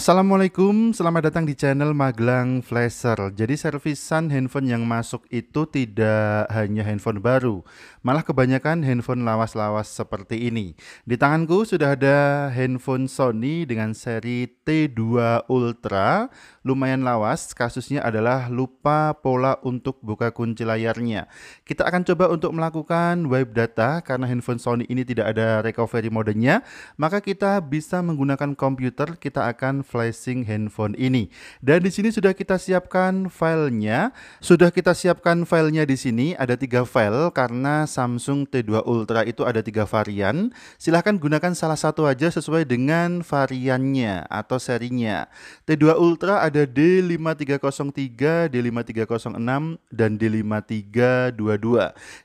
Assalamualaikum, selamat datang di channel Magelang Flasher. Jadi servisan handphone yang masuk itu tidak hanya handphone baru, malah kebanyakan handphone lawas-lawas seperti ini. Di tanganku sudah ada handphone Sony dengan seri T2 Ultra, lumayan lawas, kasusnya adalah lupa pola untuk buka kunci layarnya. Kita akan coba untuk melakukan wipe data karena handphone Sony ini tidak ada recovery modenya, maka kita bisa menggunakan komputer, kita akan flashing handphone ini. Dan di sini sudah kita siapkan filenya. Sudah kita siapkan filenya di sini. Ada tiga file karena Samsung T2 Ultra itu ada tiga varian. Silahkan gunakan salah satu aja sesuai dengan variannya atau serinya. T2 Ultra ada D5303, D5306, dan D5322.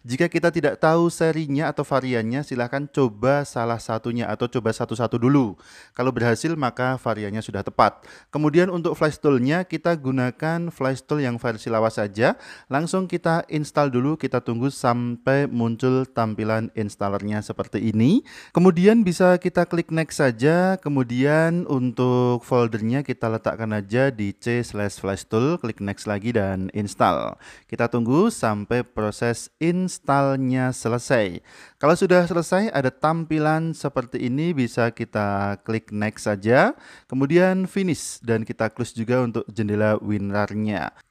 Jika kita tidak tahu serinya atau variannya, silahkan coba salah satunya atau coba satu-satu dulu. Kalau berhasil maka variannya sudah tepat. Kemudian untuk flash toolnya kita gunakan flash tool yang versi lawas saja. Langsung kita install dulu, kita tunggu sampai muncul tampilan installernya seperti ini. Kemudian bisa kita klik next saja. Kemudian untuk foldernya kita letakkan aja di c slash flash tool, klik next lagi dan install. Kita tunggu sampai proses installnya selesai. Kalau sudah selesai ada tampilan seperti ini bisa kita klik next saja. Kemudian kemudian finish dan kita close juga untuk jendela winrar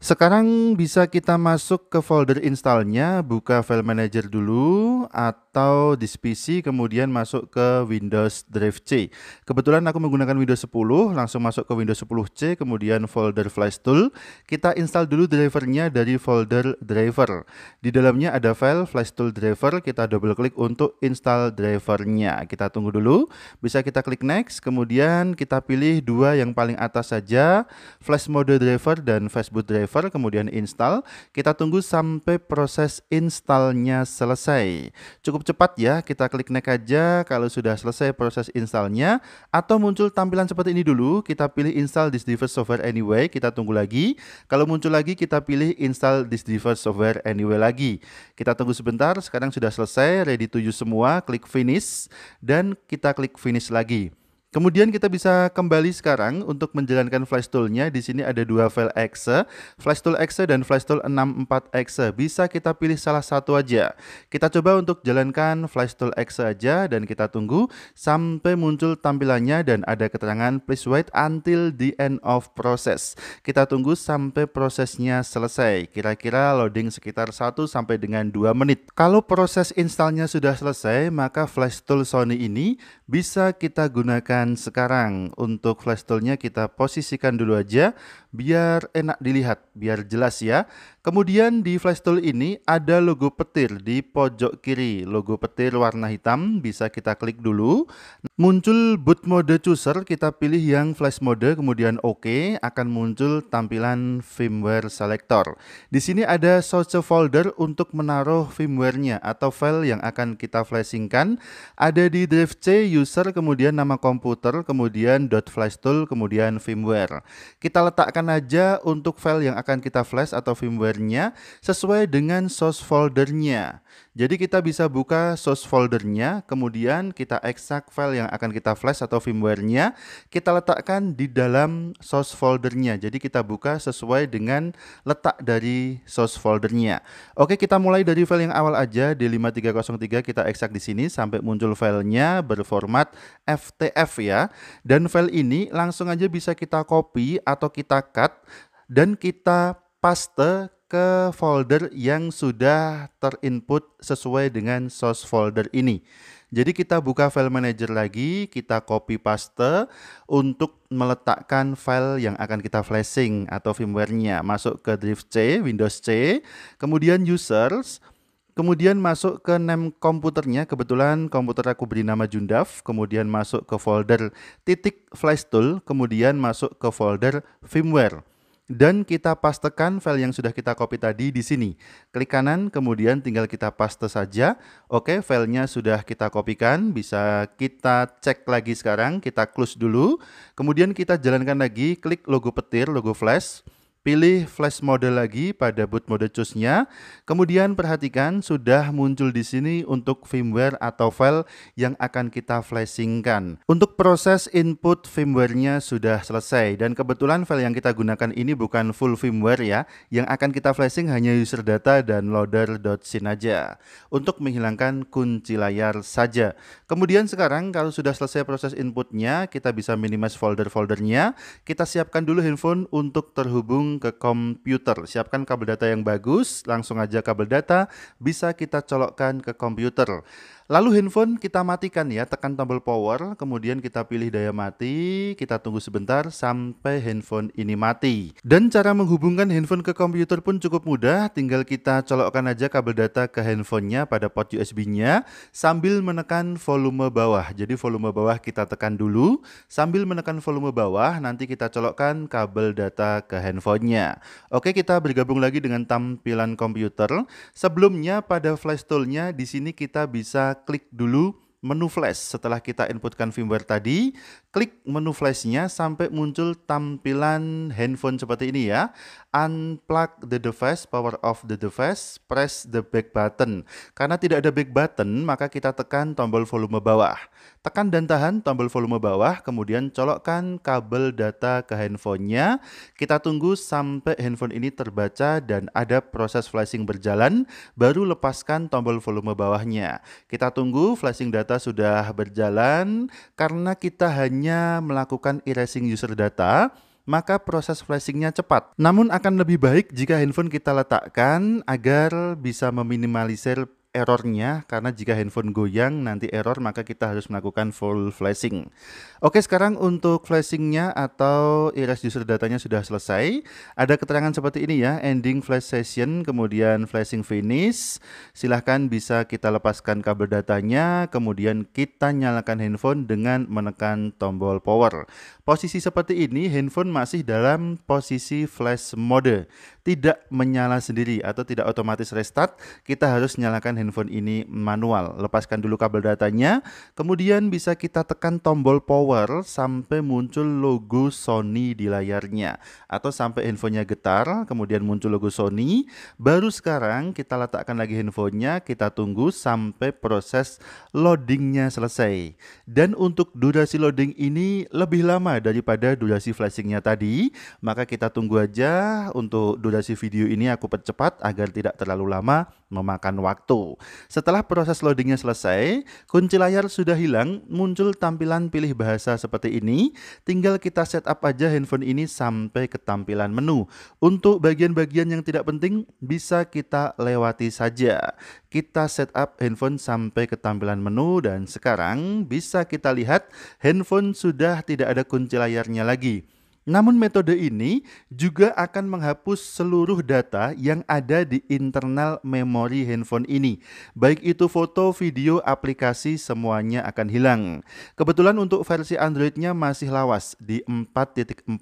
Sekarang bisa kita masuk ke folder installnya, buka file manager dulu atau atau disk PC kemudian masuk ke Windows Drive C. Kebetulan aku menggunakan Windows 10, langsung masuk ke Windows 10C kemudian folder Flash Tool. Kita install dulu drivernya dari folder driver. Di dalamnya ada file Flash Tool driver, kita double klik untuk install drivernya. Kita tunggu dulu. Bisa kita klik next, kemudian kita pilih dua yang paling atas saja, Flash Mode driver dan Facebook driver kemudian install. Kita tunggu sampai proses installnya selesai. Cukup cepat ya. Kita klik next aja kalau sudah selesai proses installnya. Atau muncul tampilan seperti ini dulu. Kita pilih install this device software anyway. Kita tunggu lagi. Kalau muncul lagi kita pilih install this device software anyway lagi. Kita tunggu sebentar. Sekarang sudah selesai. Ready to use semua. Klik finish. Dan kita klik finish lagi. Kemudian kita bisa kembali sekarang untuk menjalankan flash toolnya. Di sini ada dua file exe, flash tool exe dan flash tool 64 exe. Bisa kita pilih salah satu aja. Kita coba untuk jalankan flash tool exe aja dan kita tunggu sampai muncul tampilannya dan ada keterangan please wait until the end of process. Kita tunggu sampai prosesnya selesai. Kira-kira loading sekitar 1 sampai dengan 2 menit. Kalau proses installnya sudah selesai, maka flash tool Sony ini bisa kita gunakan dan sekarang untuk flash toolnya kita posisikan dulu aja biar enak dilihat biar jelas ya. Kemudian di flash tool ini ada logo petir di pojok kiri. Logo petir warna hitam bisa kita klik dulu. Muncul boot mode chooser, kita pilih yang flash mode kemudian OK akan muncul tampilan firmware selector. Di sini ada source folder untuk menaruh firmware-nya atau file yang akan kita flashingkan. Ada di drive C user kemudian nama komputer kemudian .flash tool kemudian firmware. Kita letakkan aja untuk file yang akan kita flash atau firmware-nya sesuai dengan source foldernya. Jadi kita bisa buka source foldernya, kemudian kita ekstrak file yang akan kita flash atau firmware-nya, kita letakkan di dalam source foldernya. Jadi kita buka sesuai dengan letak dari source foldernya. Oke, kita mulai dari file yang awal aja di 5303 kita ekstrak di sini sampai muncul filenya berformat FTF ya. Dan file ini langsung aja bisa kita copy atau kita cut dan kita paste ke folder yang sudah terinput sesuai dengan source folder ini. Jadi kita buka file manager lagi, kita copy paste untuk meletakkan file yang akan kita flashing atau firmware-nya. Masuk ke drive C, Windows C, kemudian users, kemudian masuk ke name komputernya. Kebetulan komputer aku beri nama Jundaf, kemudian masuk ke folder titik flash tool, kemudian masuk ke folder firmware dan kita pastekan file yang sudah kita copy tadi di sini. Klik kanan, kemudian tinggal kita paste saja. Oke, filenya sudah kita kopikan, bisa kita cek lagi sekarang, kita close dulu. Kemudian kita jalankan lagi, klik logo petir, logo flash. Pilih flash mode lagi pada boot mode choose-nya. Kemudian perhatikan sudah muncul di sini untuk firmware atau file yang akan kita flashingkan. Untuk proses input firmware-nya sudah selesai dan kebetulan file yang kita gunakan ini bukan full firmware ya. Yang akan kita flashing hanya user data dan loader.sin aja untuk menghilangkan kunci layar saja. Kemudian sekarang kalau sudah selesai proses inputnya, kita bisa minimize folder-foldernya. Kita siapkan dulu handphone untuk terhubung ke komputer. Siapkan kabel data yang bagus, langsung aja kabel data bisa kita colokkan ke komputer. Lalu handphone kita matikan ya, tekan tombol power, kemudian kita pilih daya mati, kita tunggu sebentar sampai handphone ini mati. Dan cara menghubungkan handphone ke komputer pun cukup mudah, tinggal kita colokkan aja kabel data ke handphonenya pada port USB-nya sambil menekan volume bawah. Jadi volume bawah kita tekan dulu, sambil menekan volume bawah nanti kita colokkan kabel data ke handphonenya. Oke, kita bergabung lagi dengan tampilan komputer. Sebelumnya pada flash toolnya di sini kita bisa klik dulu menu flash. Setelah kita inputkan firmware tadi, klik menu flashnya sampai muncul tampilan handphone seperti ini ya. Unplug the device, power off the device, press the back button. Karena tidak ada back button, maka kita tekan tombol volume bawah. Tekan dan tahan tombol volume bawah, kemudian colokkan kabel data ke handphonenya. Kita tunggu sampai handphone ini terbaca dan ada proses flashing berjalan, baru lepaskan tombol volume bawahnya. Kita tunggu flashing data kita sudah berjalan, karena kita hanya melakukan erasing user data, maka proses flashingnya cepat. Namun akan lebih baik jika handphone kita letakkan agar bisa meminimalisir errornya karena jika handphone goyang nanti error maka kita harus melakukan full flashing. Oke sekarang untuk flashingnya atau erase user datanya sudah selesai. Ada keterangan seperti ini ya ending flash session kemudian flashing finish. Silahkan bisa kita lepaskan kabel datanya kemudian kita nyalakan handphone dengan menekan tombol power. Posisi seperti ini handphone masih dalam posisi flash mode tidak menyala sendiri atau tidak otomatis restart, kita harus nyalakan handphone ini manual. Lepaskan dulu kabel datanya, kemudian bisa kita tekan tombol power sampai muncul logo Sony di layarnya atau sampai handphonenya getar, kemudian muncul logo Sony. Baru sekarang kita letakkan lagi handphonenya, kita tunggu sampai proses loadingnya selesai. Dan untuk durasi loading ini lebih lama daripada durasi flashingnya tadi, maka kita tunggu aja untuk durasi durasi video ini aku percepat agar tidak terlalu lama memakan waktu. Setelah proses loadingnya selesai, kunci layar sudah hilang, muncul tampilan pilih bahasa seperti ini. Tinggal kita setup aja handphone ini sampai ke tampilan menu. Untuk bagian-bagian yang tidak penting bisa kita lewati saja. Kita setup handphone sampai ke tampilan menu dan sekarang bisa kita lihat handphone sudah tidak ada kunci layarnya lagi. Namun metode ini juga akan menghapus seluruh data yang ada di internal memori handphone ini. Baik itu foto, video, aplikasi semuanya akan hilang. Kebetulan untuk versi Androidnya masih lawas di 4.4.3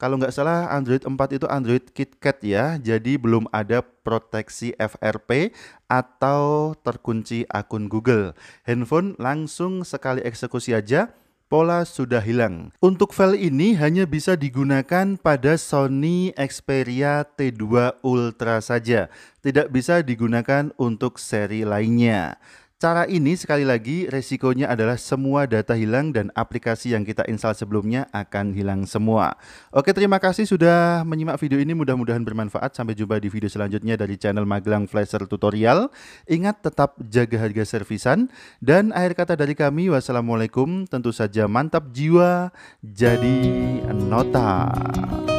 kalau nggak salah Android 4 itu Android KitKat ya, jadi belum ada proteksi FRP atau terkunci akun Google. Handphone langsung sekali eksekusi aja pola sudah hilang. Untuk file ini hanya bisa digunakan pada Sony Xperia T2 Ultra saja, tidak bisa digunakan untuk seri lainnya. Cara ini sekali lagi resikonya adalah semua data hilang dan aplikasi yang kita install sebelumnya akan hilang semua. Oke terima kasih sudah menyimak video ini mudah-mudahan bermanfaat. Sampai jumpa di video selanjutnya dari channel Magelang Flasher Tutorial. Ingat tetap jaga harga servisan. Dan akhir kata dari kami wassalamualaikum tentu saja mantap jiwa jadi nota.